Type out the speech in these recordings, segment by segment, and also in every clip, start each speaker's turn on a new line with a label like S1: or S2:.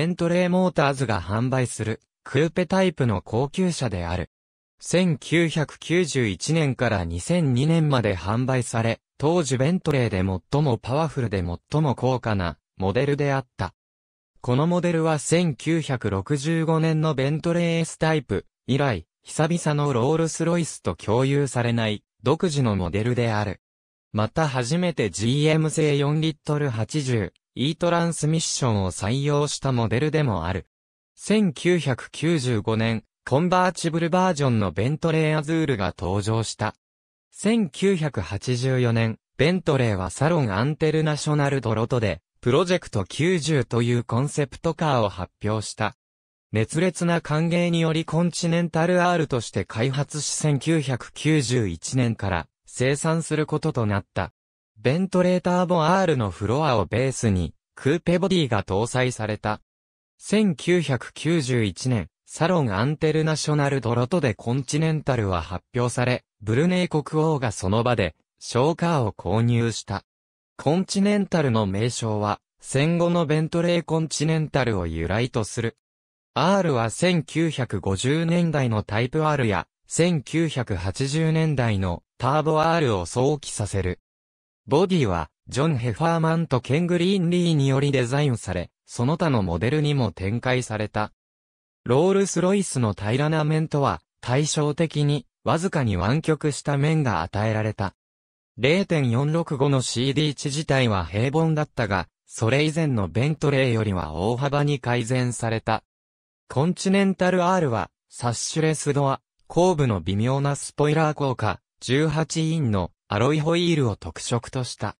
S1: エントレーモーターズが販売する、クーペタイプの高級車である。1991年から2002年まで販売され、当時ベントレーで最もパワフルで最も高価なモデルであった。このモデルは1965年のベントレー S タイプ以来、久々のロールスロイスと共有されない独自のモデルである。また初めて GM 製4リットル80 e トランスミッションを採用したモデルでもある。1995年、コンバーチブルバージョンのベントレーアズールが登場した。1984年、ベントレーはサロンアンテルナショナルドロトで、プロジェクト90というコンセプトカーを発表した。熱烈な歓迎によりコンチネンタル R として開発し1991年から生産することとなった。ベントレーターボ R のフロアをベースに、クーペボディが搭載された。1991年、サロンアンテルナショナルドロトでコンチネンタルは発表され、ブルネイ国王がその場で、ショーカーを購入した。コンチネンタルの名称は、戦後のベントレーコンチネンタルを由来とする。R は1950年代のタイプ R や、1980年代のターボ R を想起させる。ボディは、ジョン・ヘファーマンとケン・グリーン・リーによりデザインされ、その他のモデルにも展開された。ロールス・ロイスの平らな面とは、対照的に、わずかに湾曲した面が与えられた。0.465の CD 値自体は平凡だったが、それ以前のベントレーよりは大幅に改善された。コンチネンタル R は、サッシュレスドア、後部の微妙なスポイラー効果、18インのアロイホイールを特色とした。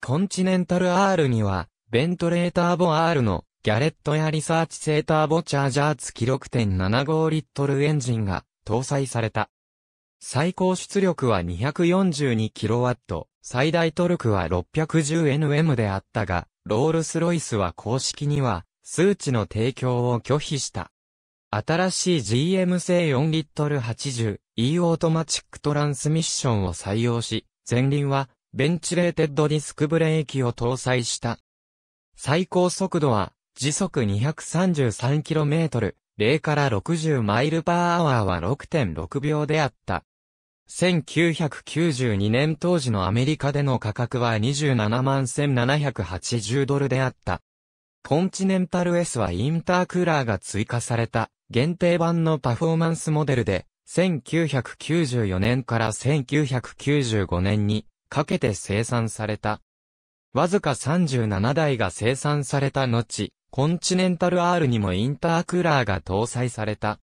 S1: コンチネンタル R には、ベントレーターボ R のギャレットやリサーチセーターボチャージャーツ記録6.75リットルエンジンが搭載された。最高出力は 242kW、最大トルクは 610Nm であったが、ロールスロイスは公式には数値の提供を拒否した。新しい GM 製4リットル80 E オートマチックトランスミッションを採用し、前輪は、ベンチレーテッドディスクブレーキを搭載した。最高速度は、時速 233km、0から60マイルパーアワーは6.6秒であった。1992年当時のアメリカでの価格は27万1780ドルであった。コンチネンタル S はインタークーラーが追加された限定版のパフォーマンスモデルで1994年から1995年にかけて生産された。わずか37台が生産された後、コンチネンタル R にもインタークラーが搭載された。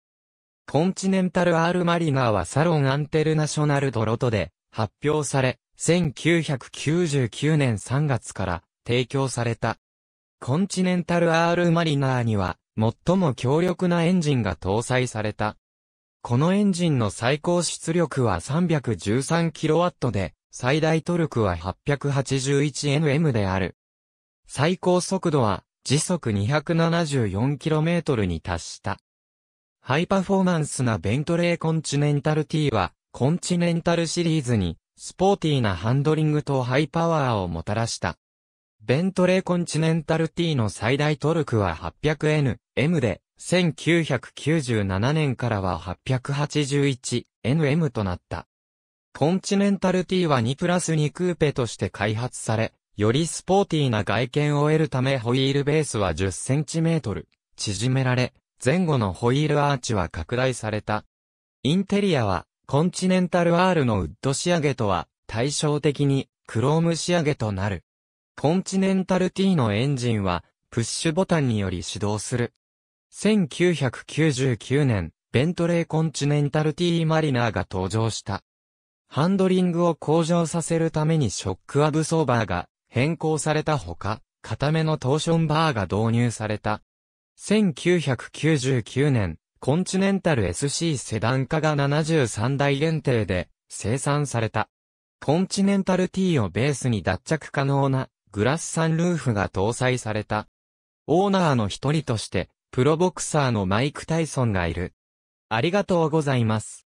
S1: コンチネンタル R マリナーはサロンアンテルナショナルドロトで発表され、1999年3月から提供された。コンチネンタル R マリナーには最も強力なエンジンが搭載された。このエンジンの最高出力は 313kW で、最大トルクは 881Nm である。最高速度は時速 274km に達した。ハイパフォーマンスなベントレーコンチネンタル T は、コンチネンタルシリーズに、スポーティーなハンドリングとハイパワーをもたらした。ベントレーコンチネンタル T の最大トルクは 800N、M で、1997年からは 881nm となった。コンチネンタル T は2プラス2クーペとして開発され、よりスポーティーな外見を得るためホイールベースは 10cm 縮められ、前後のホイールアーチは拡大された。インテリアはコンチネンタル R のウッド仕上げとは対照的にクローム仕上げとなる。コンチネンタル T のエンジンはプッシュボタンにより始動する1999年、ベントレーコンチネンタル T マリナーが登場した。ハンドリングを向上させるためにショックアブソーバーが変更されたほか、固めのトーションバーが導入された。1999年、コンチネンタル SC セダン化が73台限定で生産された。コンチネンタル T をベースに脱着可能なグラスサンルーフが搭載された。オーナーの一人としてプロボクサーのマイク・タイソンがいる。ありがとうございます。